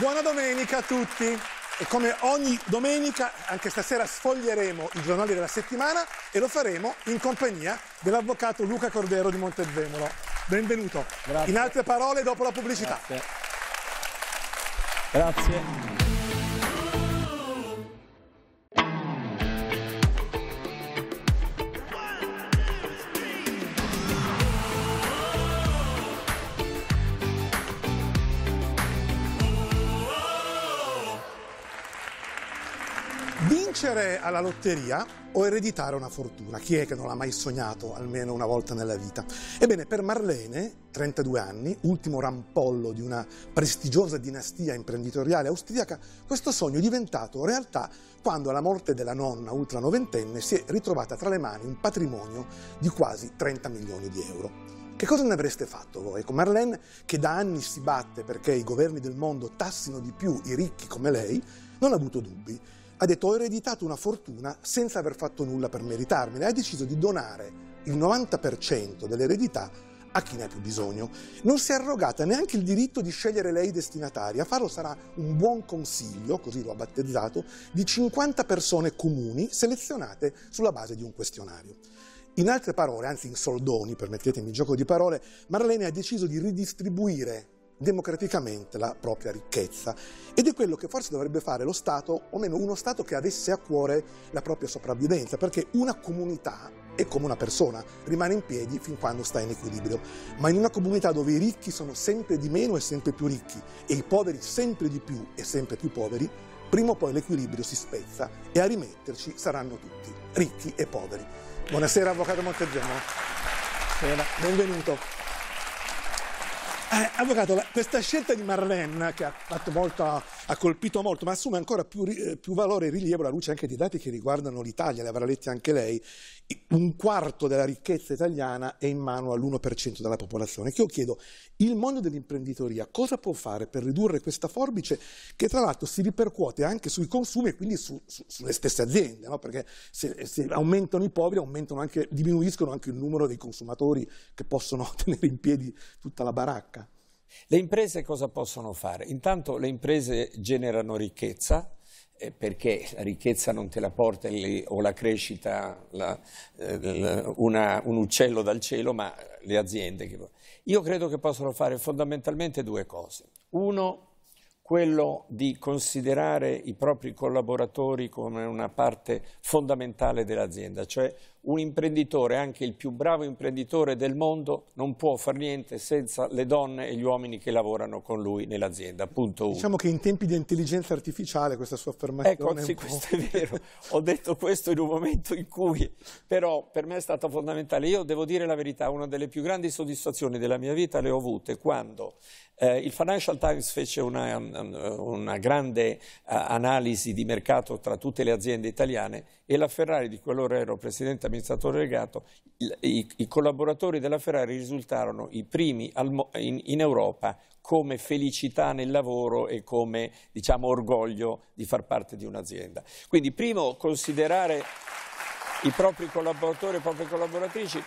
Buona domenica a tutti e come ogni domenica anche stasera sfoglieremo i giornali della settimana e lo faremo in compagnia dell'avvocato Luca Cordero di Montezemolo. Benvenuto. Grazie. In altre parole dopo la pubblicità. Grazie. Grazie. vincere alla lotteria o ereditare una fortuna. Chi è che non l'ha mai sognato almeno una volta nella vita? Ebbene, per Marlene, 32 anni, ultimo rampollo di una prestigiosa dinastia imprenditoriale austriaca, questo sogno è diventato realtà quando alla morte della nonna ultra noventenne si è ritrovata tra le mani un patrimonio di quasi 30 milioni di euro. Che cosa ne avreste fatto voi? Ecco, Marlene, che da anni si batte perché i governi del mondo tassino di più i ricchi come lei, non ha avuto dubbi ha detto ho ereditato una fortuna senza aver fatto nulla per meritarmela e ha deciso di donare il 90% dell'eredità a chi ne ha più bisogno. Non si è arrogata neanche il diritto di scegliere lei destinataria, A farlo sarà un buon consiglio, così lo ha battezzato, di 50 persone comuni selezionate sulla base di un questionario. In altre parole, anzi in soldoni, permettetemi il gioco di parole, Marlene ha deciso di ridistribuire democraticamente la propria ricchezza ed è quello che forse dovrebbe fare lo Stato, o meno uno Stato che avesse a cuore la propria sopravvivenza, perché una comunità è come una persona, rimane in piedi fin quando sta in equilibrio, ma in una comunità dove i ricchi sono sempre di meno e sempre più ricchi e i poveri sempre di più e sempre più poveri, prima o poi l'equilibrio si spezza e a rimetterci saranno tutti, ricchi e poveri. Buonasera Avvocato Montegemo. Buonasera. Benvenuto. Eh, avvocato, la, questa scelta di Marlene che ha, molto, ha, colpito molto, ma assume ancora più, eh, più valore e rilievo alla luce anche di dati che riguardano l'Italia, le avrà letti anche lei un quarto della ricchezza italiana è in mano all'1% della popolazione. Che io chiedo, il mondo dell'imprenditoria cosa può fare per ridurre questa forbice che tra l'altro si ripercuote anche sui consumi e quindi su, su, sulle stesse aziende, no? perché se, se, aumentano i poveri anche, diminuiscono anche il numero dei consumatori che possono tenere in piedi tutta la baracca. Le imprese cosa possono fare? Intanto le imprese generano ricchezza, eh, perché la ricchezza non te la porta o la crescita la, eh, una, un uccello dal cielo, ma le aziende. Che... Io credo che possono fare fondamentalmente due cose. Uno, quello di considerare i propri collaboratori come una parte fondamentale dell'azienda, cioè un imprenditore, anche il più bravo imprenditore del mondo, non può far niente senza le donne e gli uomini che lavorano con lui nell'azienda. Diciamo che in tempi di intelligenza artificiale questa sua affermazione ecco, è sì, questo è vero. Ho detto questo in un momento in cui, però per me è stato fondamentale. Io devo dire la verità, una delle più grandi soddisfazioni della mia vita le ho avute quando eh, il Financial Times fece una, una grande uh, analisi di mercato tra tutte le aziende italiane e la Ferrari, di cui allora ero presidente amministratore legato, i, i, collaboratori della Ferrari risultarono i primi al, in, in, Europa come felicità nel lavoro e come diciamo, orgoglio di far parte di un'azienda. Quindi primo considerare i propri collaboratori e le proprie collaboratrici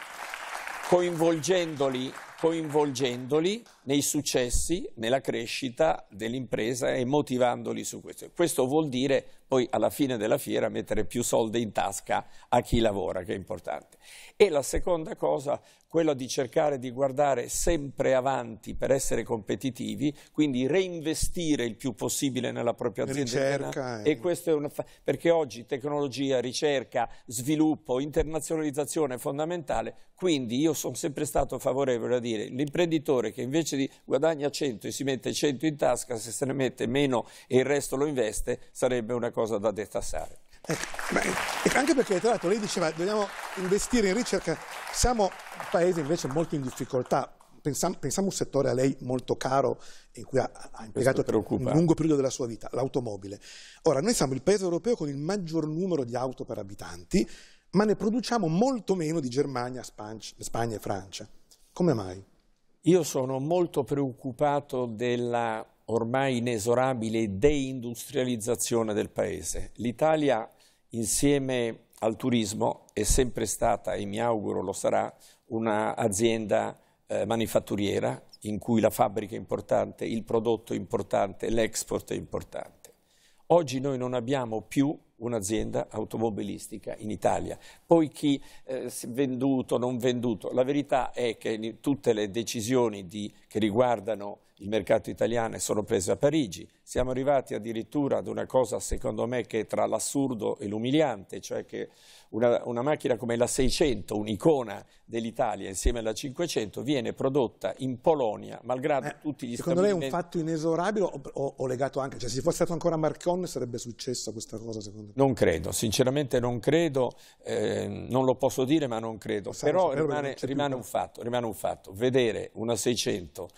coinvolgendoli, coinvolgendoli, nei successi, nella crescita dell'impresa e motivandoli su questo. Questo vuol dire poi alla fine della fiera mettere più soldi in tasca a chi lavora, che è importante. E la seconda cosa, quello di cercare di guardare sempre avanti per essere competitivi, quindi reinvestire il più possibile nella propria azienda. Ricerca. E questo è una perché oggi tecnologia, ricerca, sviluppo, internazionalizzazione è fondamentale, quindi io sono sempre stato favorevole a dire l'imprenditore che invece di guadagna 100 e si mette 100 in tasca, se se ne mette meno e il resto lo investe, sarebbe una cosa da detassare. Eh, anche perché tra l'altro lei diceva dobbiamo investire in ricerca, siamo un paese invece molto in difficoltà, pensiamo, pensiamo a un settore a lei molto caro in cui ha, ha impiegato un lungo periodo della sua vita, l'automobile. Ora, noi siamo il paese europeo con il maggior numero di auto per abitanti, ma ne produciamo molto meno di Germania, Spagna e Francia. Come mai? Io sono molto preoccupato della ormai inesorabile deindustrializzazione del paese. L'Italia insieme al turismo è sempre stata, e mi auguro lo sarà, un'azienda eh, manifatturiera in cui la fabbrica è importante, il prodotto è importante, l'export è importante. Oggi noi non abbiamo più un'azienda automobilistica in Italia. Poi chi eh, venduto, non venduto, la verità è che tutte le decisioni di, che riguardano il mercato italiano e sono prese a Parigi. Siamo arrivati addirittura ad una cosa, secondo me, che è tra l'assurdo e l'umiliante, cioè che una, una, macchina come la 600, un'icona dell'Italia insieme alla 500, viene prodotta in Polonia, malgrado eh, tutti gli secondo stabilimenti... Secondo lei è un fatto inesorabile o, o, legato anche, cioè se fosse stato ancora Marcon sarebbe successa questa cosa secondo me? Non credo, sinceramente non credo, eh, non lo posso dire ma non credo, Lo però rimane, rimane, un fatto, rimane un fatto, vedere una 600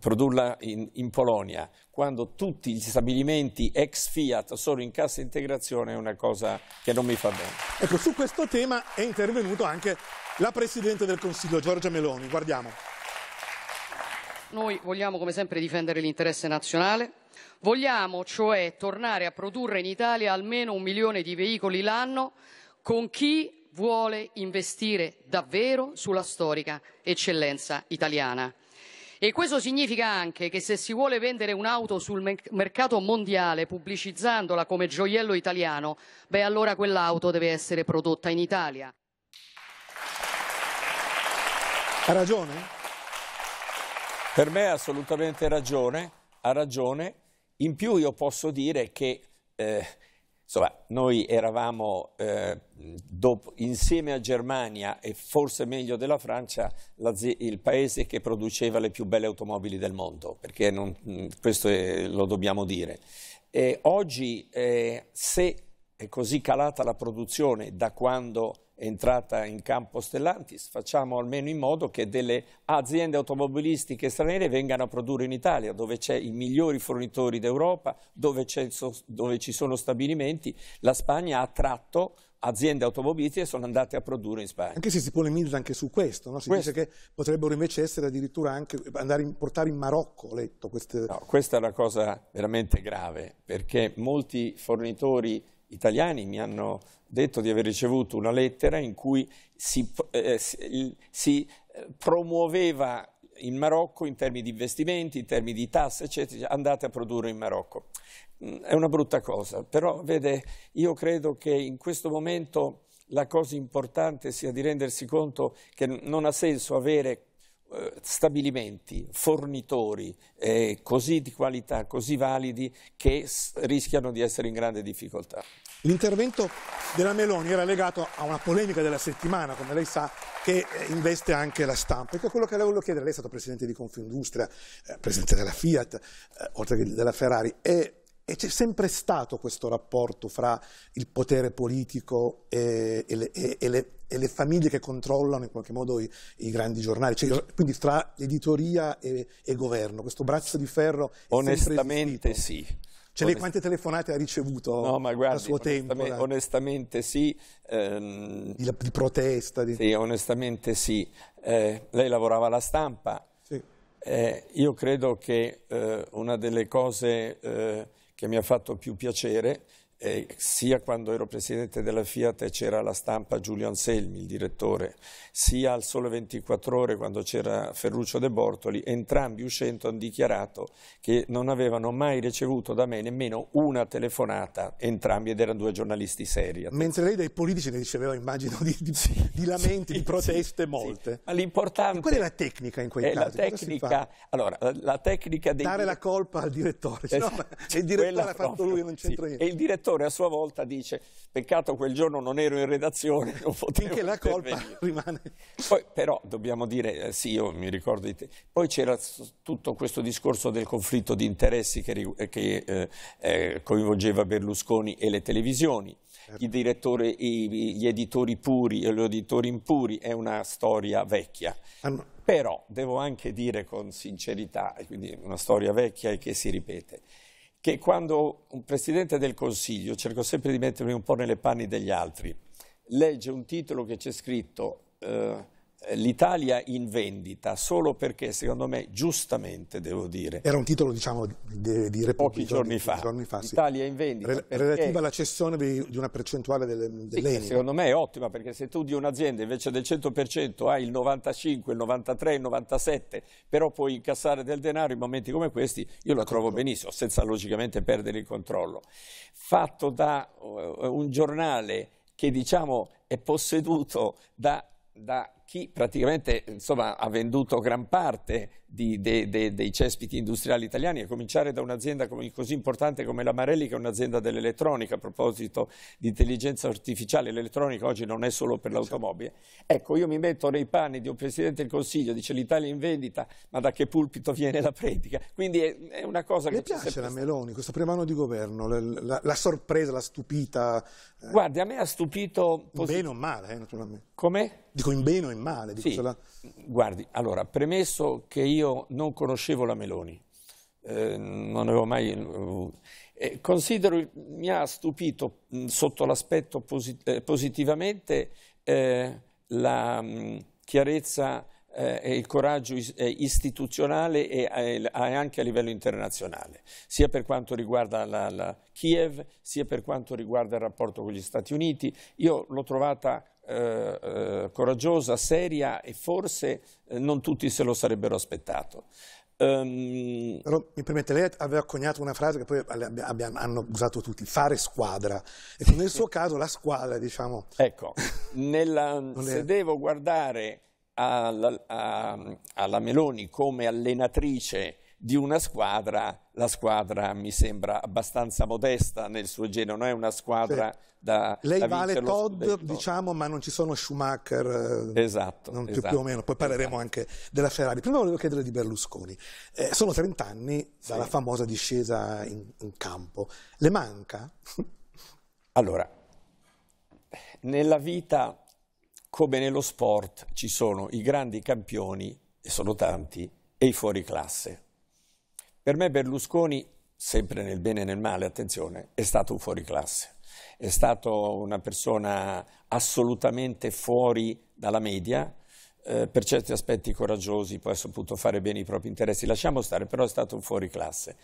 produrla in, in, Polonia, quando tutti gli stabilimenti ex Fiat sono in cassa integrazione è una cosa che non mi fa bene. Ecco, su questo tema è intervenuto anche la Presidente del Consiglio, Giorgia Meloni. Guardiamo. Noi vogliamo come sempre difendere l'interesse nazionale, vogliamo cioè tornare a produrre in Italia almeno un milione di veicoli l'anno con chi vuole investire davvero sulla storica eccellenza italiana. E questo significa anche che se si vuole vendere un'auto sul mercato mondiale pubblicizzandola come gioiello italiano, beh allora quell'auto deve essere prodotta in Italia. Ha ragione? Per me ha assolutamente ragione, ha ragione. In più io posso dire che eh, Insomma, noi eravamo eh, dopo, insieme a Germania e forse meglio della Francia il paese che produceva le più belle automobili del mondo, perché non, mm, questo è, lo dobbiamo dire. E oggi eh, se è così calata la produzione da quando entrata in campo Stellantis, facciamo almeno in modo che delle aziende automobilistiche straniere vengano a produrre in Italia, dove c'è i migliori fornitori d'Europa, dove, dove, ci sono stabilimenti. La Spagna ha attratto aziende automobilistiche sono andate a produrre in Spagna. Anche se si pone polemizza anche su questo, no? si questo. dice che potrebbero invece essere addirittura anche andare in, portare in Marocco, ho letto queste... No, questa è una cosa veramente grave, perché molti fornitori italiani mi hanno detto di aver ricevuto una lettera in cui si, eh, eh si, eh, promuoveva in Marocco in termini di investimenti, in termini di tasse, eccetera, andate a produrre in Marocco. Mm, è una brutta cosa, però vede, io credo che in questo momento la cosa importante sia di rendersi conto che non ha senso avere eh, stabilimenti, fornitori eh, così di qualità, così validi, che rischiano di essere in grande difficoltà. L'intervento della Meloni era legato a una polemica della settimana, come lei sa, che eh, investe anche la stampa. Ecco quello che le volevo chiedere, lei è stato presidente di Confindustria, eh, presidente della Fiat, eh, oltre che della Ferrari, e, e c'è sempre stato questo rapporto fra il potere politico e, e, le, e, le, e le famiglie che controllano in qualche modo i, i grandi giornali, cioè, quindi tra editoria e, e, governo, questo braccio di ferro. Onestamente sì. Cioè, Onest... quante telefonate ha ricevuto no, ma guardi, a suo onestamente, tempo? Da... Onestamente sì. Ehm... Di, di, protesta? Di... Sì, onestamente sì. Eh, lei lavorava alla stampa. Sì. Eh, io credo che eh, una delle cose eh, che mi ha fatto più piacere eh, sia quando ero presidente della Fiat c'era la stampa Giulio Anselmi, il direttore, sia al Sole 24 Ore quando c'era Ferruccio De Bortoli, entrambi uscendo hanno dichiarato che non avevano mai ricevuto da me nemmeno una telefonata, entrambi ed erano due giornalisti seri. Mentre lei dai politici ne riceveva, immagino, di, di, sì, di lamenti, sì, di proteste sì, molte. Ma l'importante... Qual è la tecnica in quei è eh, casi? La tecnica, allora, la, la tecnica dei... Dare la colpa al direttore, eh, no, ma, il direttore ha fatto proprio, lui, non c'entra niente direttore a sua volta dice peccato quel giorno non ero in redazione, non potevo Finché la colpa rimane. Poi però dobbiamo dire, eh, sì io mi ricordo di te, poi c'era tutto questo discorso del conflitto di interessi che, che eh, eh, coinvolgeva Berlusconi e le televisioni. Certo. I direttori, i, gli editori puri e gli editori impuri è una storia vecchia. Allora. Però devo anche dire con sincerità, quindi una storia vecchia e che si ripete, che quando un Presidente del Consiglio, cerco sempre di mettermi un po' nelle panni degli altri, legge un titolo che c'è scritto eh, l'Italia in vendita solo perché, secondo me, giustamente devo dire. Era un titolo, diciamo, di, di Repubblica. Pochi giorni fa. Giorni fa Italia sì. in vendita. Re, perché... Relativa alla cessione di, di una percentuale del, dell'Eni. Sì, secondo me è ottima perché se tu di un'azienda invece del 100% hai il 95, il 93, il 97, però puoi incassare del denaro in momenti come questi, io la trovo certo. benissimo, senza logicamente perdere il controllo. Fatto da uh, un giornale che, diciamo, è posseduto da, da chi praticamente insomma, ha venduto gran parte di, de, de, dei cespiti industriali italiani, a cominciare da un'azienda così importante come la Marelli, che è un'azienda dell'elettronica, a proposito di intelligenza artificiale, l'elettronica oggi non è solo per certo. l'automobile. Ecco, io mi metto nei panni di un Presidente del Consiglio, dice l'Italia in vendita, ma da che pulpito viene la predica? Quindi è, è una cosa che... Mi piace la Meloni, questo primo anno di governo, la, la, la sorpresa, la stupita... Guardi, a me ha stupito... In bene o male, eh, naturalmente. Come? Dico in bene o in in male. Sì. La... Guardi, allora, premesso che io non conoscevo la Meloni, eh, non avevo mai... Eh, considero, mi ha stupito mh, sotto l'aspetto posit eh, positivamente eh, la mh, chiarezza eh, e il coraggio eh, istituzionale e, e, anche a livello internazionale, sia per quanto riguarda la, la Kiev, sia per quanto riguarda il rapporto con gli Stati Uniti. Io l'ho trovata eh, eh, coraggiosa, seria e forse eh, non tutti se lo sarebbero aspettato. Um... Però, mi permette, lei aveva coniato una frase che poi abbiamo, hanno usato tutti, fare squadra. E nel suo caso la squadra, diciamo... Ecco, nella, se è... devo guardare alla, a, alla Meloni come allenatrice di una squadra, la squadra mi sembra abbastanza modesta nel suo genere, non è una squadra sì. da Lei da vale Todd, scudetto. diciamo, ma non ci sono Schumacher, eh, esatto, non, esatto, più, più, esatto. o meno, poi parleremo esatto. anche della Ferrari. Prima volevo chiedere di Berlusconi, eh, sono 30 anni dalla sì. famosa discesa in, in campo, le manca? allora, nella vita come nello sport ci sono i grandi campioni, e sono tanti, e i fuori classe. Per me Berlusconi, sempre nel bene e nel male, attenzione, è stato un fuoriclasse, è stato una persona assolutamente fuori dalla media, eh, per certi aspetti coraggiosi, poi ha saputo fare bene i propri interessi, lasciamo stare, però è stato un fuoriclasse.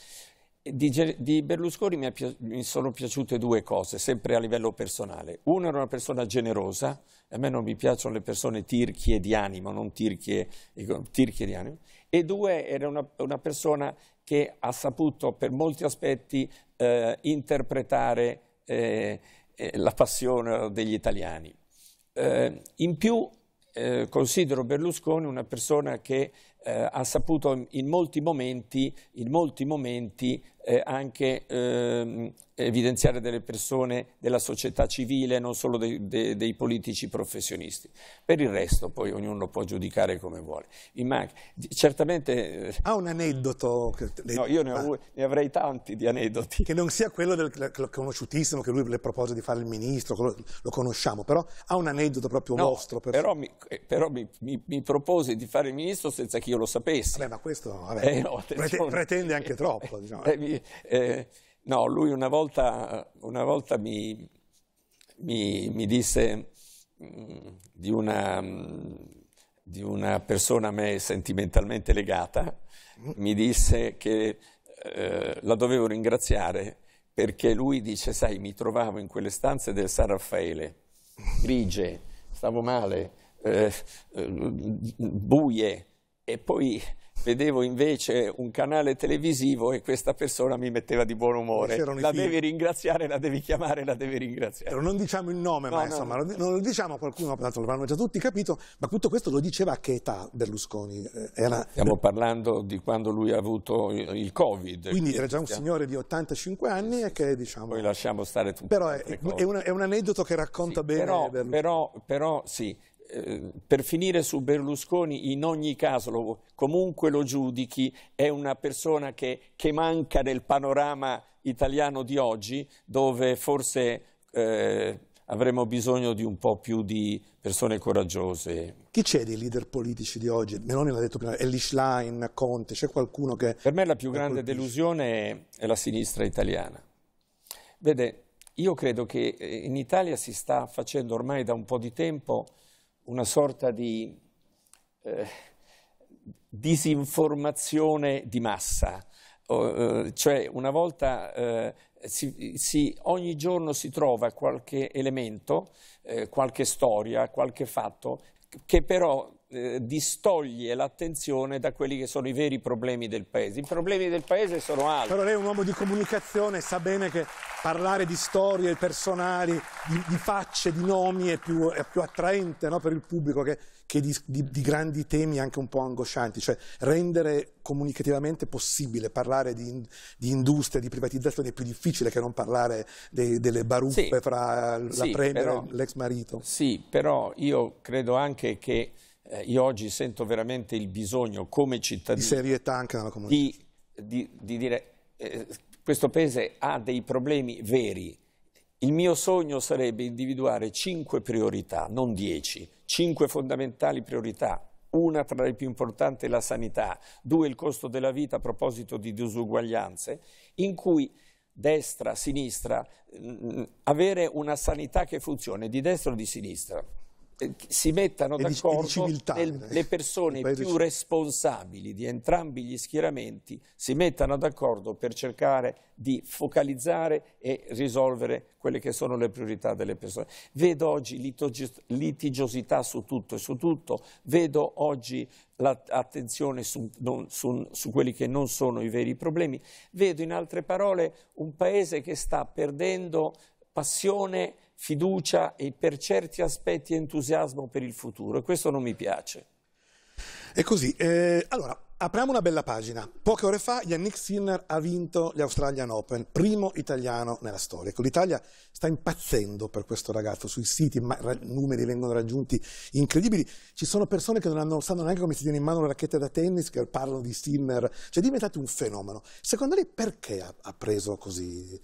Di, di Berlusconi mi, mi, sono piaciute due cose, sempre a livello personale. Uno era una persona generosa, a me non mi piacciono le persone tirchie di animo, non tirchie, tirchie di animo, e due era una, una persona che ha saputo per molti aspetti eh, interpretare eh, eh la passione degli italiani. Eh, in più eh, considero Berlusconi una persona che eh, ha saputo in molti momenti, in molti momenti eh, anche ehm, evidenziare delle persone della società civile, non solo dei, dei, dei, politici professionisti. Per il resto poi ognuno può giudicare come vuole. certamente... Eh, ha un aneddoto? Le... No, io ne, ho, ah. ne, avrei tanti di aneddoti. Che non sia quello del, conosciutissimo che lui le propose di fare il ministro, lo conosciamo, però ha un aneddoto proprio no, vostro. Per... Però, mi, eh, però mi, mi, mi propose di fare il ministro senza che io lo sapessi. Vabbè, ma questo vabbè, eh, no, pretende anche troppo. Eh, diciamo. Eh, eh, no, lui una volta, una volta mi, mi, mi, disse mh, mm, di, una, mh, mm, di, una, persona a me sentimentalmente legata, mm. mi disse che eh, la dovevo ringraziare perché lui dice, sai, mi trovavo in quelle stanze del San Raffaele, grigie, stavo male, eh, eh, buie, e poi vedevo invece un canale televisivo e questa persona mi metteva di buon umore. La devi ringraziare, la devi chiamare, la devi ringraziare. Però non diciamo il nome, no, ma no, insomma, no. non lo diciamo a qualcuno, tanto l'avranno già tutti capito, ma tutto questo lo diceva a che età Berlusconi? Eh, era... Stiamo parlando di quando lui ha avuto il Covid. Quindi era già un signore di 85 anni e che diciamo... Poi lasciamo stare tutto. Però è, è, una, è, un aneddoto che racconta sì, bene però, Berlusconi. Però, però sì eh, per finire su Berlusconi, in ogni caso, lo, comunque lo giudichi, è una persona che, che, manca nel panorama italiano di oggi, dove forse eh, avremo bisogno di un po' più di persone coraggiose. Chi c'è dei leader politici di oggi? Meloni l'ha detto prima, Elish Line, Conte, c'è qualcuno che... Per me la più grande colpisce. delusione è la sinistra italiana. Vede, io credo che eh, in Italia si sta facendo ormai da un po' di tempo una sorta di eh, disinformazione di massa, uh, cioè una volta uh, si, si, ogni giorno si trova qualche elemento, eh, qualche storia, qualche fatto che però eh, distoglie l'attenzione da quelli che sono i veri problemi del Paese. I problemi del Paese sono altri. Però lei è un uomo di comunicazione, sa bene che parlare di storie personali, di, di facce, di nomi è più, è più attraente no, per il pubblico che, che di, di, di, grandi temi anche un po' angoscianti. Cioè rendere comunicativamente possibile parlare di, industria, di privatizzazione è più difficile che non parlare dei, delle baruffe sì, fra la sì, Premier e l'ex marito. Sì, però io credo anche che eh, io oggi sento veramente il bisogno come cittadino... Di serietà anche nella comunità. Di, di, di dire eh, questo paese ha dei problemi veri. Il mio sogno sarebbe individuare cinque priorità, non dieci, cinque fondamentali priorità una tra le più importanti è la sanità, due il costo della vita a proposito di disuguaglianze, in cui destra, sinistra, mh, mm, mm, avere una sanità che funzioni, di destra o di sinistra, eh, si mettano d'accordo eh, le persone più responsabili di entrambi gli schieramenti si mettano d'accordo per cercare di focalizzare e risolvere quelle che sono le priorità delle persone. Vedo oggi litigiosità su tutto e su tutto, vedo oggi l'attenzione su, su, su quelli che non sono i veri problemi, vedo in altre parole un paese che sta perdendo passione, fiducia e per certi aspetti entusiasmo per il futuro e questo non mi piace. E così, eh, allora, apriamo una bella pagina. Poche ore fa Yannick Sinner ha vinto gli Australian Open, primo italiano nella storia. Ecco, L'Italia sta impazzendo per questo ragazzo sui siti, ma, numeri vengono raggiunti incredibili. Ci sono persone che non, hanno, sanno neanche come si tiene in mano la racchetta da tennis, che parlano di Sinner, cioè è diventato un fenomeno. Secondo lei perché ha, ha preso così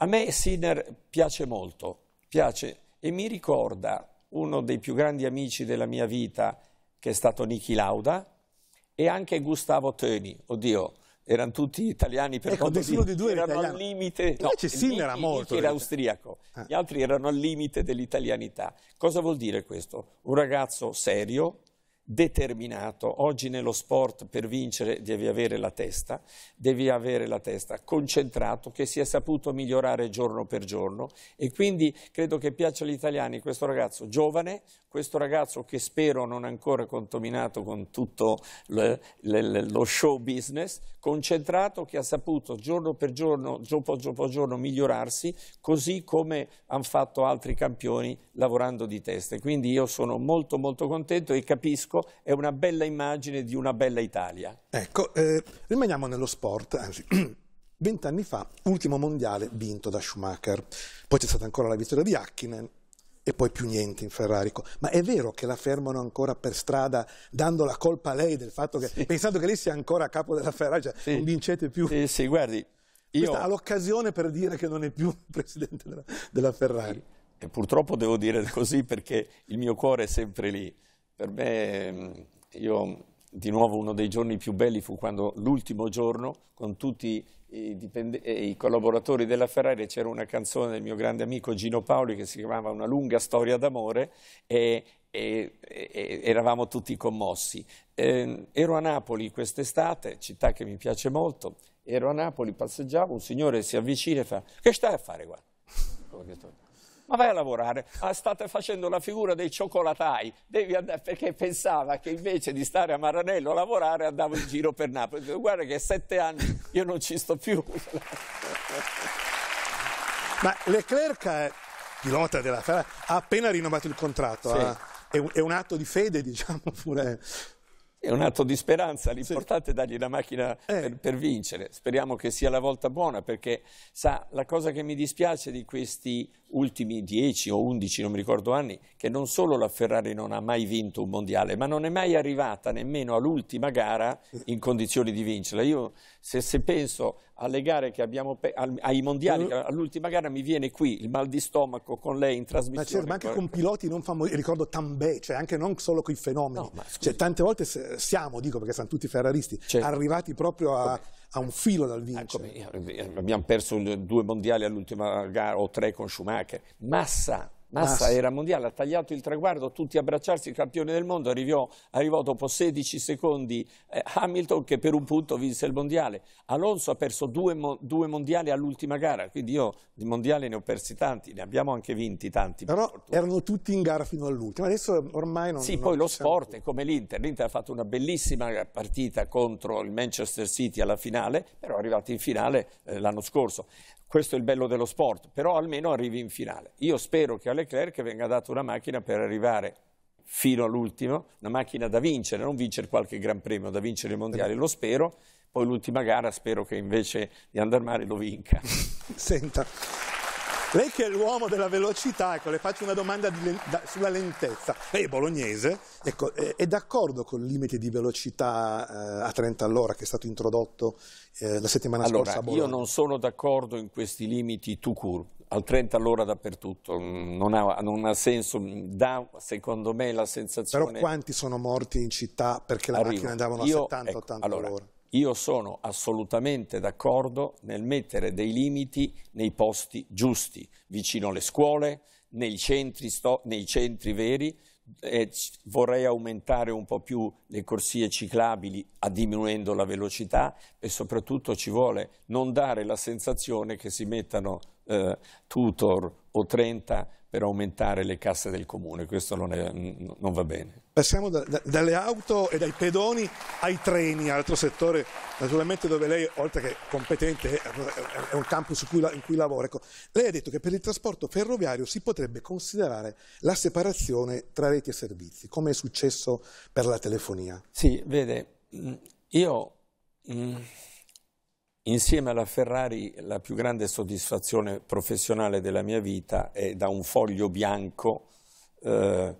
a me Sinner piace molto, piace e mi ricorda uno dei più grandi amici della mia vita, che è stato Niki Lauda, e anche Gustavo Töni, oddio, erano tutti italiani per ecco, quanto nessuno dei due erano italiano. al limite no, c'è Sinner era molto era austriaco ah. gli altri erano al limite dell'italianità cosa vuol dire questo? un ragazzo serio determinato. Oggi nello sport per vincere devi avere la testa, devi avere la testa concentrato, che si è saputo migliorare giorno per giorno e quindi credo che piaccia agli italiani questo ragazzo giovane, questo ragazzo che spero non ancora contaminato con tutto le, le, lo show business, concentrato che ha saputo giorno per giorno, dopo, dopo giorno migliorarsi, così come hanno fatto altri campioni lavorando di testa. Quindi io sono molto molto contento e capisco bianco ecco, è una bella immagine di una bella Italia. Ecco, eh, rimaniamo nello sport, anzi... Vent'anni fa, ultimo mondiale vinto da Schumacher, poi c'è stata ancora la vittoria di Hakkinen, e poi più niente in Ferrarico. Ma è vero che la fermano ancora per strada dando la colpa a lei del fatto che, sì. pensando che lei sia ancora a capo della Ferrari, cioè sì. non vincete più. Sì, sì guardi. Io... ha l'occasione per dire che non è più presidente della, della Ferrari. E purtroppo devo dire così perché il mio cuore è sempre lì. Per me, mm, io, di nuovo, uno dei giorni più belli fu quando l'ultimo giorno, con tutti i, dipende- i collaboratori della Ferrari, c'era una canzone del mio grande amico Gino Paoli che si chiamava Una lunga storia d'amore e, e, e eravamo tutti commossi. Eh, ero a Napoli quest'estate, città che mi piace molto, ero a Napoli, passeggiavo, un signore si avvicina e fa che stai a fare qua? ma vai a lavorare, ah, state facendo la figura dei cioccolatai, andare, perché pensava che invece di stare a Maranello a lavorare andavo in giro per Napoli, dico, guarda che sette anni io non ci sto più. Ma Leclerc, pilota della Ferrari, ha appena rinnovato il contratto, sì. ha, eh. è un atto di fede diciamo pure è un atto di speranza, l'importante sì. è dargli la macchina eh. per, per, vincere. Speriamo che sia la volta buona, perché sa, la cosa che mi dispiace di questi ultimi 10 o 11, non mi ricordo anni, che non solo la Ferrari non ha mai vinto un mondiale, ma non è mai arrivata nemmeno all'ultima gara in condizioni di vincerla. Io se, se penso alle gare che abbiamo, ai mondiali, mm. all'ultima gara mi viene qui il mal di stomaco con lei in trasmissione. Ma, certo, ma anche con piloti non famosi, ricordo Tambè, cioè anche non solo con i fenomeni. No, cioè, tante volte se siamo, dico perché siamo tutti ferraristi, cioè, arrivati proprio a, a, un filo dal vincere. Eh, abbiamo perso due mondiali all'ultima gara o tre con Schumacher. Massa Massa, era mondiale, ha tagliato il traguardo, tutti abbracciarsi, campione del mondo, arrivò, arrivò dopo 16 secondi eh, Hamilton che per un punto vinse il mondiale. Alonso ha perso due, due mondiali all'ultima gara, quindi io di mondiali ne ho persi tanti, ne abbiamo anche vinti tanti. Però erano tutti in gara fino all'ultima, adesso ormai non... Sì, non poi lo sport più. è come l'Inter, l'Inter ha fatto una bellissima partita contro il Manchester City alla finale, però è arrivato in finale eh, l'anno scorso. Questo è il bello dello sport, però almeno arrivi in finale. Io spero che alle Leclerc che venga data una macchina per arrivare fino all'ultimo, una macchina da vincere, non vincere qualche gran premio, da vincere il mondiale, lo spero, poi l'ultima gara spero che invece di andare male lo vinca. Senta, lei che è l'uomo della velocità, ecco, le faccio una domanda di, da, sulla lentezza. Lei è bolognese, ecco, è, è d'accordo con il limite di velocità eh, a 30 all'ora che è stato introdotto eh, la settimana allora, scorsa a Bologna? Allora, Io non sono d'accordo in questi limiti to court al 30 all'ora dappertutto, non ha, non ha, senso, dà secondo me la sensazione... Però quanti sono morti in città perché la Arrivo. macchina andavano a 70-80 ecco, allora, all'ora? Io sono assolutamente d'accordo nel mettere dei limiti nei posti giusti, vicino alle scuole, nei centri, sto, nei centri veri, vorrei aumentare un po' più le corsie ciclabili diminuendo la velocità e soprattutto ci vuole non dare la sensazione che si mettano eh, tutor o 30 per aumentare le casse del comune, questo non, è, non va bene. Passiamo da, da, dalle auto e dai pedoni ai treni, altro settore naturalmente dove lei, oltre che competente, è un campus in cui, in cui lavora. Ecco, lei ha detto che per il trasporto ferroviario si potrebbe considerare la separazione tra reti e servizi, come è successo per la telefonia. Sì, vede, mm, io... Mh mm, Insieme alla Ferrari la più grande soddisfazione professionale della mia vita è da un foglio bianco eh,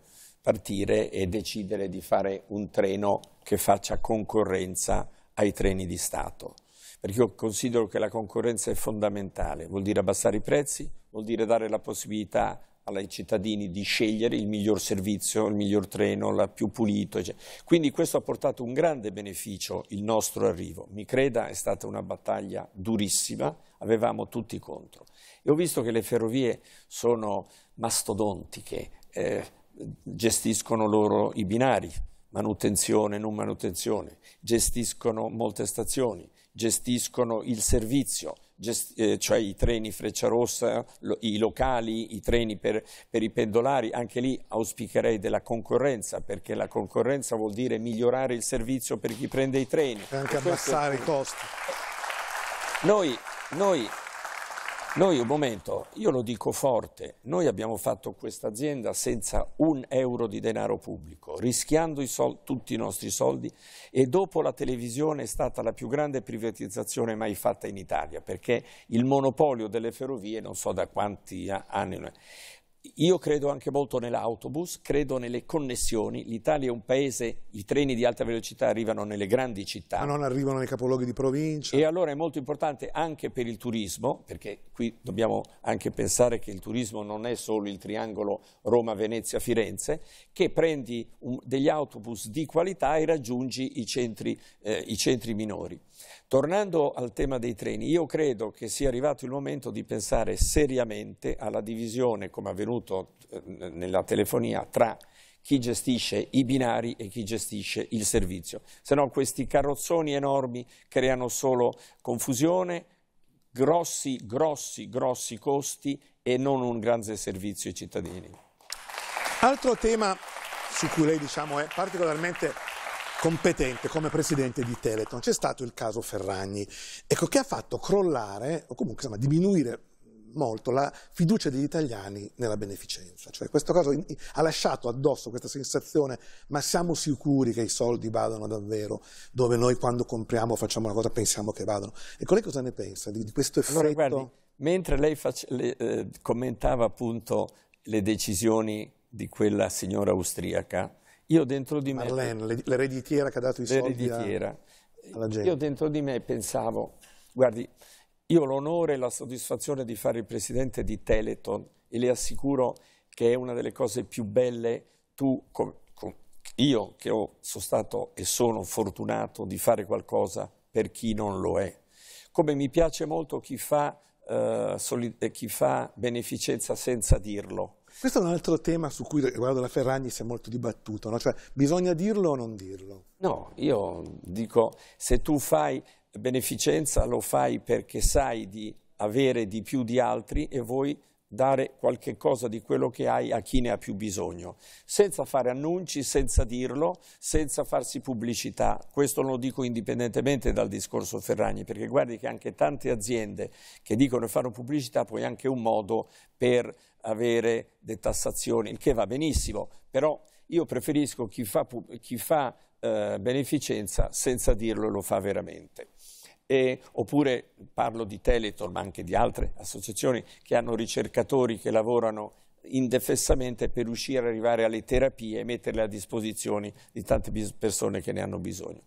partire e decidere di fare un treno che faccia concorrenza ai treni di Stato. Perché io considero che la concorrenza è fondamentale, vuol dire abbassare i prezzi, vuol dire dare la possibilità ai cittadini di scegliere il miglior servizio, il miglior treno, la più pulito. Eccetera. Quindi questo ha portato un grande beneficio il nostro arrivo. Mi creda, è stata una battaglia durissima, avevamo tutti contro. E ho visto che le ferrovie sono mastodontiche, eh, gestiscono loro i binari, manutenzione, non manutenzione, gestiscono molte stazioni, gestiscono il servizio, gest- eh, cioè i treni Frecciarossa, lo- i locali, i treni per, per i pendolari, anche lì auspicherei della concorrenza, perché la concorrenza vuol dire migliorare il servizio per chi prende i treni. E anche e abbassare i costi. Noi, noi noi, un momento, io lo dico forte, noi abbiamo fatto questa azienda senza un euro di denaro pubblico, rischiando i soldi, tutti i nostri soldi e dopo la televisione è stata la più grande privatizzazione mai fatta in Italia perché il monopolio delle ferrovie non so da quanti anni... Io credo anche molto nell'autobus, credo nelle connessioni. L'Italia è un paese, i treni di alta velocità arrivano nelle grandi città. Ma non arrivano nei capoluoghi di provincia. E allora è molto importante anche per il turismo, perché qui dobbiamo anche pensare che il turismo non è solo il triangolo Roma-Venezia-Firenze, che prendi un, degli autobus di qualità e raggiungi i centri, eh, i centri minori. Tornando al tema dei treni, io credo che sia arrivato il momento di pensare seriamente alla divisione, come è avvenuto eh, nella telefonia, tra chi gestisce i binari e chi gestisce il servizio. Se no questi carrozzoni enormi creano solo confusione, grossi, grossi, grossi costi e non un grande servizio ai cittadini. Altro tema su cui lei diciamo, è particolarmente competente come presidente di Teleton. C'è stato il caso Ferragni, ecco, che ha fatto crollare o comunque insomma, diminuire molto la fiducia degli italiani nella beneficenza. Cioè, questo caso ha lasciato addosso questa sensazione, ma siamo sicuri che i soldi vadano davvero dove noi quando compriamo o facciamo una cosa pensiamo che vadano. Ecco, lei cosa ne pensa di, di questo effetto? Allora, guardi, mentre lei le, eh, commentava appunto le decisioni di quella signora austriaca, io dentro di me... l'ereditiera che ha dato i soldi a, alla gente. Io dentro di me pensavo, guardi, io ho l'onore e la soddisfazione di fare il presidente di Teleton e le assicuro che è una delle cose più belle tu, com, com, io che ho, sono stato e sono fortunato di fare qualcosa per chi non lo è. Come mi piace molto chi fa, eh, chi fa beneficenza senza dirlo questo è un altro tema su cui riguardo la Ferragni si è molto dibattuto, no? cioè bisogna dirlo o non dirlo? No, io dico se tu fai beneficenza lo fai perché sai di avere di più di altri e vuoi dare qualche cosa di quello che hai a chi ne ha più bisogno, senza fare annunci, senza dirlo, senza farsi pubblicità. Questo lo dico indipendentemente dal discorso Ferragni, perché guardi che anche tante aziende che dicono e fanno pubblicità poi è anche un modo per avere detassazioni, il che va benissimo, però io preferisco chi fa, chi fa eh, beneficenza senza dirlo e lo fa veramente. E, oppure parlo di Teletor, ma anche di altre associazioni che hanno ricercatori che lavorano indefessamente per riuscire ad arrivare alle terapie e metterle a disposizione di tante persone che ne hanno bisogno.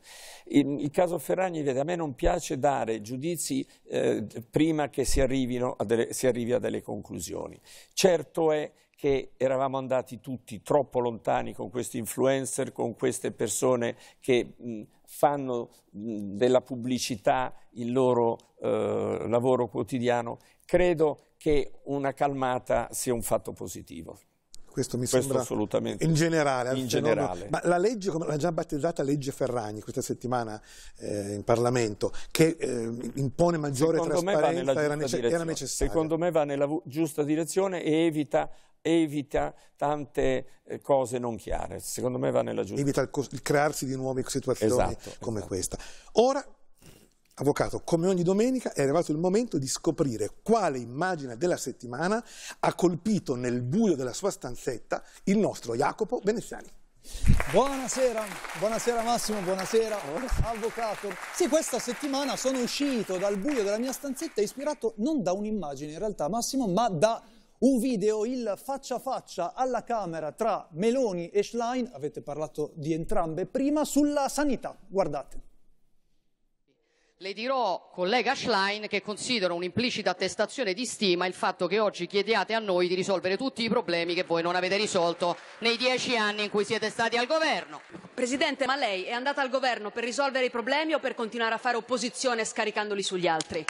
Il, il caso Ferragni, vede, a me non piace dare giudizi eh, prima che si, a delle, si arrivi a delle conclusioni. Certo è che eravamo andati tutti troppo lontani con questi influencer, con queste persone che mh, fanno mh, della pubblicità il loro eh, lavoro quotidiano, credo che una calmata sia un fatto positivo. Questo mi Questo sembra assolutamente. in generale. In generale. Ma la legge, come l'ha già battezzata legge Ferragni questa settimana eh, in Parlamento, che eh, impone maggiore Secondo trasparenza, era, nece- era necessaria. Secondo me va nella giusta direzione e evita evita tante eh, cose non chiare, secondo me va nella giustizia. Evita il, il crearsi di nuove situazioni esatto, come esatto. questa. Ora, Avvocato, come ogni domenica è arrivato il momento di scoprire quale immagine della settimana ha colpito nel buio della sua stanzetta il nostro Jacopo Veneziani. Buonasera, buonasera Massimo, buonasera, buonasera avvocato. Sì, questa settimana sono uscito dal buio della mia stanzetta ispirato non da un'immagine in realtà Massimo, ma da un video, il faccia a faccia alla Camera tra Meloni e Schlein, avete parlato di entrambe prima, sulla sanità. Guardate. Le dirò, collega Schlein, che considero un'implicita attestazione di stima il fatto che oggi chiediate a noi di risolvere tutti i problemi che voi non avete risolto nei dieci anni in cui siete stati al governo. Presidente, ma lei è andata al governo per risolvere i problemi o per continuare a fare opposizione scaricandoli sugli altri?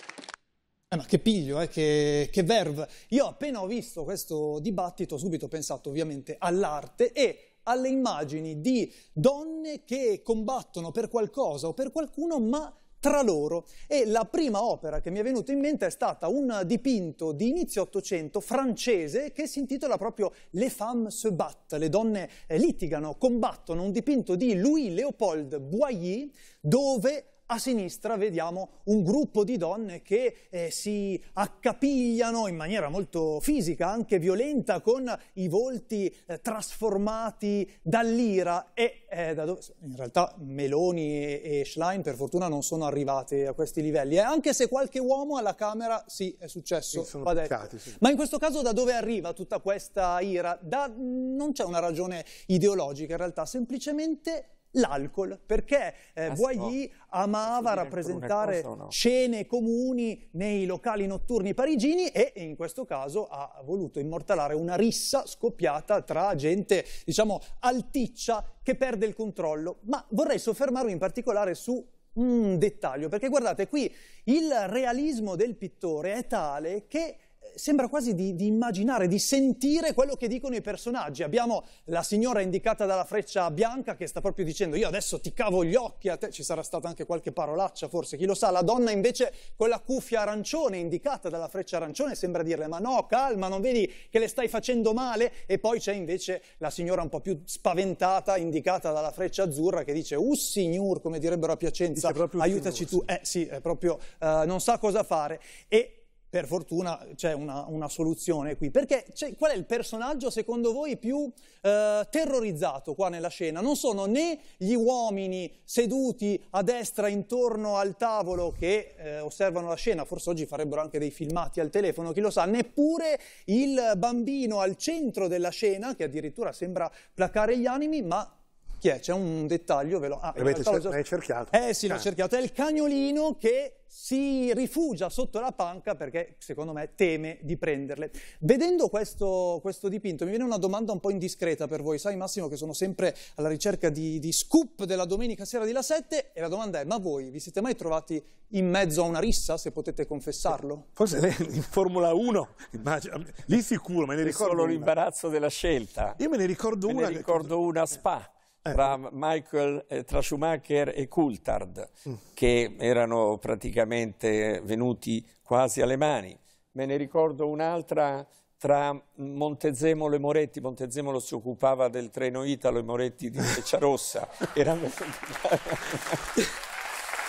Eh, ma che piglio, eh, che, che verve. Io appena ho visto questo dibattito, ho subito pensato ovviamente all'arte e alle immagini di donne che combattono per qualcosa o per qualcuno, ma tra loro. E la prima opera che mi è venuta in mente è stata un dipinto di inizio Ottocento francese che si intitola proprio Les femmes se battent, le donne eh, litigano, combattono, un dipinto di Louis Léopold Boyer dove a sinistra vediamo un gruppo di donne che eh, si accapigliano in maniera molto fisica, anche violenta, con i volti eh, trasformati dall'ira e eh, da dove, in realtà Meloni e, e, Schlein per fortuna non sono arrivate a questi livelli, anche se qualche uomo alla Camera sì è successo, Sono peccati, sì. ma in questo caso da dove arriva tutta questa ira? Da, non c'è una ragione ideologica in realtà, semplicemente l'alcol, perché eh, ah, Boilly oh. amava rappresentare no? cene comuni nei locali notturni parigini e in questo caso ha voluto immortalare una rissa scoppiata tra gente, diciamo, alticcia che perde il controllo. Ma vorrei soffermarmi in particolare su un dettaglio, perché guardate qui il realismo del pittore è tale che sembra quasi di, di, immaginare, di sentire quello che dicono i personaggi. Abbiamo la signora indicata dalla freccia bianca che sta proprio dicendo io adesso ti cavo gli occhi a te, ci sarà stata anche qualche parolaccia forse, chi lo sa, la donna invece con la cuffia arancione indicata dalla freccia arancione sembra dirle ma no, calma, non vedi che le stai facendo male? E poi c'è invece la signora un po' più spaventata indicata dalla freccia azzurra che dice uh signor, come direbbero a Piacenza, aiutaci signor. tu, eh sì, è proprio uh, non sa cosa fare. E per fortuna c'è una, una, soluzione qui. Perché qual è il personaggio secondo voi più eh, terrorizzato qua nella scena? Non sono né gli uomini seduti a destra intorno al tavolo che eh, osservano la scena, forse oggi farebbero anche dei filmati al telefono, chi lo sa, neppure il bambino al centro della scena che addirittura sembra placare gli animi, ma chi è? C'è un dettaglio, ve lo... Ah, Avete cer- già... cerchiato. Eh sì, l'ho ah. Eh. cercato. È il cagnolino che si rifugia sotto la panca perché, secondo me, teme di prenderle. Vedendo questo, questo, dipinto, mi viene una domanda un po' indiscreta per voi. Sai, Massimo, che sono sempre alla ricerca di, di scoop della domenica sera di La 7 e la domanda è, ma voi vi siete mai trovati in mezzo a una rissa, se potete confessarlo? Forse in Formula 1, immagino. lì sicuro, me ne ricordo solo l'imbarazzo della scelta. Io me ne ricordo me una. Me ne ricordo che... una a Spa eh. tra Michael, eh, tra Schumacher e Coulthard, mm. che erano praticamente venuti quasi alle mani. Me ne ricordo un'altra tra Montezemolo e Moretti. Montezemolo si occupava del treno Italo e Moretti di Freccia Rossa. Erano...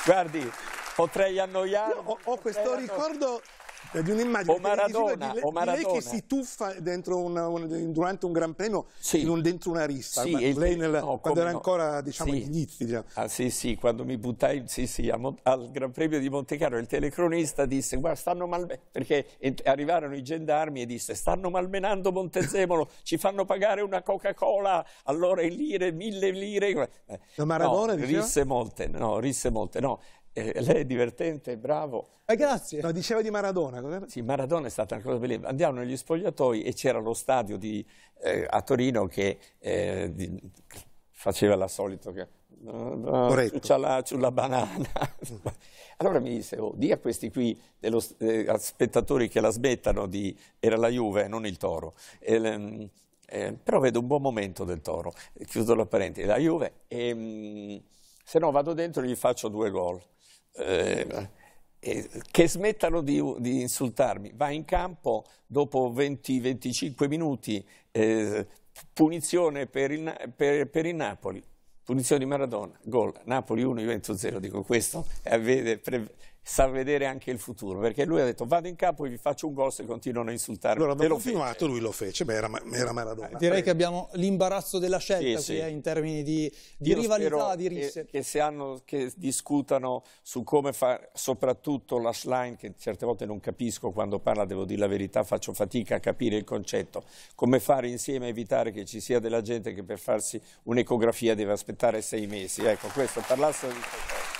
Guardi, potrei annoiarmi. No, ho, ho questo erano... ricordo di un'immagine o Maradona, di, o Maradona. lei che si tuffa una, un, durante un gran premio sì. un, dentro una rissa sì, lei nella, no, quando era no. ancora diciamo sì. Inizi, diciamo. Ah, sì sì quando mi buttai sì, sì, al gran premio di Monte Carlo il telecronista disse guarda stanno malmenando perché arrivarono i gendarmi e disse stanno malmenando Montezemolo ci fanno pagare una coca cola allora in lire mille lire no, Maradona no, risse molte no risse molte no eh, lei è divertente, bravo. Eh, grazie. No, dicevo di Maradona. Sì, Maradona è stata una cosa bellissima. Andiamo negli spogliatoi e c'era lo stadio di, eh, a Torino che eh, di, faceva la solita... Che... C'ha la, la, banana. allora mi disse, oh, di a questi qui, dello, eh, spettatori che la smettano di... Era la Juve, non il Toro. E, ehm, eh, però vedo un buon momento del Toro. Chiudo la parentesi. La Juve... E, ehm, se no vado dentro e gli faccio due gol. Eh, eh, che smettano di, di, insultarmi. Va in campo dopo 20-25 minuti, eh, punizione per il, per, per il, Napoli, punizione di Maradona, gol, Napoli 1, 0, dico questo, eh, vede, pre, sa vedere anche il futuro, perché lui ha detto vado in campo e vi faccio un gol se continuano a insultarmi. Allora, abbiamo continuato, lui lo fece, beh, era, era Maradona. Eh, direi che abbiamo l'imbarazzo della scelta sì, qui, sì. Eh, in termini di, di rivalità, di risse. Che, che, hanno, che discutano su come fare, soprattutto la Schlein, che certe volte non capisco quando parla, devo dire la verità, faccio fatica a capire il concetto, come fare insieme a evitare che ci sia della gente che per farsi un'ecografia deve aspettare sei mesi. Ecco, questo, parlasse di questo.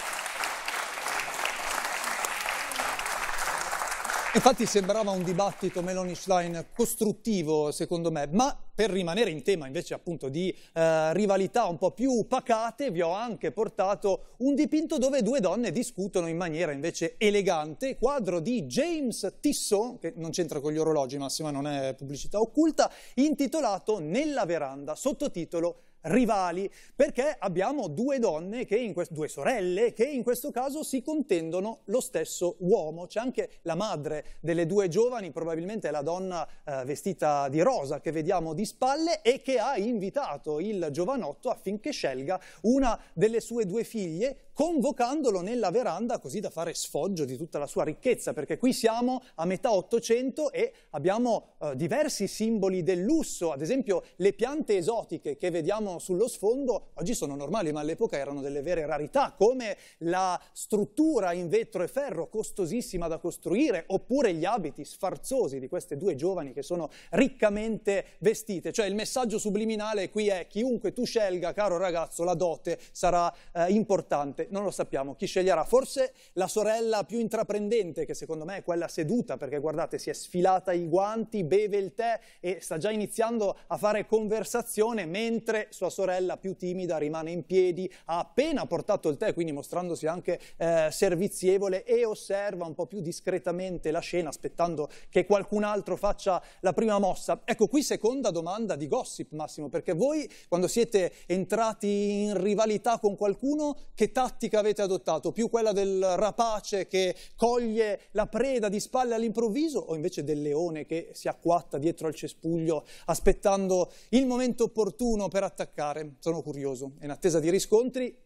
Infatti sembrava un dibattito Meloni-Schlein costruttivo, secondo me, ma per rimanere in tema invece appunto di eh, rivalità un po' più pacate, vi ho anche portato un dipinto dove due donne discutono in maniera invece elegante, quadro di James Tissot, che non c'entra con gli orologi Massima, non è pubblicità occulta, intitolato Nella veranda, sottotitolo rivali, perché abbiamo due donne, questo, due sorelle, che in questo caso si contendono lo stesso uomo. C'è anche la madre delle due giovani, probabilmente la donna eh, vestita di rosa che vediamo di spalle e che ha invitato il giovanotto affinché scelga una delle sue due figlie, convocandolo nella veranda così da fare sfoggio di tutta la sua ricchezza, perché qui siamo a metà Ottocento e abbiamo eh, diversi simboli del lusso, ad esempio le piante esotiche che vediamo vediamo sullo sfondo oggi sono normali, ma all'epoca erano delle vere rarità, come la struttura in vetro e ferro costosissima da costruire, oppure gli abiti sfarzosi di queste due giovani che sono riccamente vestite. Cioè il messaggio subliminale qui è chiunque tu scelga, caro ragazzo, la dote sarà eh, importante. Non lo sappiamo chi sceglierà. Forse la sorella più intraprendente, che secondo me è quella seduta, perché guardate, si è sfilata i guanti, beve il tè e sta già iniziando a fare conversazione mentre sua sorella più timida rimane in piedi, ha appena portato il tè, quindi mostrandosi anche eh, servizievole e osserva un po' più discretamente la scena, aspettando che qualcun altro faccia la prima mossa. Ecco qui seconda domanda di gossip, Massimo, perché voi quando siete entrati in rivalità con qualcuno, che tattica avete adottato? Più quella del rapace che coglie la preda di spalle all'improvviso o invece del leone che si acquatta dietro al cespuglio aspettando il momento opportuno per attaccare? attaccare, sono curioso. In attesa di riscontri,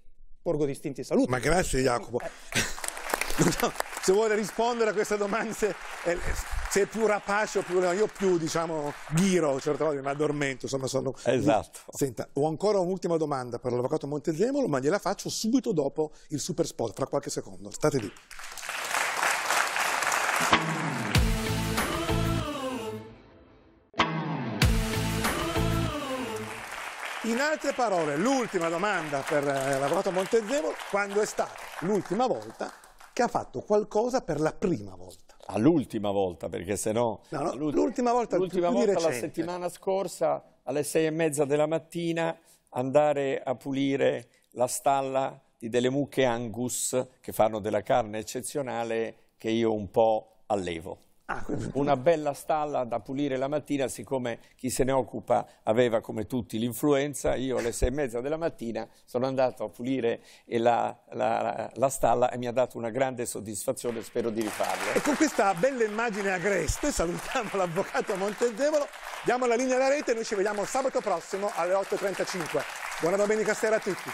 porgo distinti saluti. Ma grazie Jacopo. Eh. se vuole rispondere a queste domande, se, eh, se è più rapace o più... io più, diciamo, ghiro, certe volte mi addormento, insomma sono... Esatto. Senta, ho ancora un'ultima domanda per l'avvocato Montezemolo, ma gliela faccio subito dopo il super spot, fra qualche secondo. State lì. In altre parole, l'ultima domanda per eh, l'avvocato Montezemolo, quando è stata l'ultima volta che ha fatto qualcosa per la prima volta? All'ultima volta, perché se no... no l'ultima volta, l'ultima volta la settimana scorsa alle sei e mezza della mattina andare a pulire la stalla di delle mucche Angus che fanno della carne eccezionale che io un po' allevo. Ah, una bella stalla da pulire la mattina, siccome chi se ne occupa aveva come tutti l'influenza, io alle sei e mezza della mattina sono andato a pulire la, la, la, stalla e mi ha dato una grande soddisfazione, spero di rifarlo. E con questa bella immagine agreste salutiamo l'avvocato Montezemolo, diamo la linea alla rete e noi ci vediamo sabato prossimo alle 8.35. Buona domenica sera a tutti.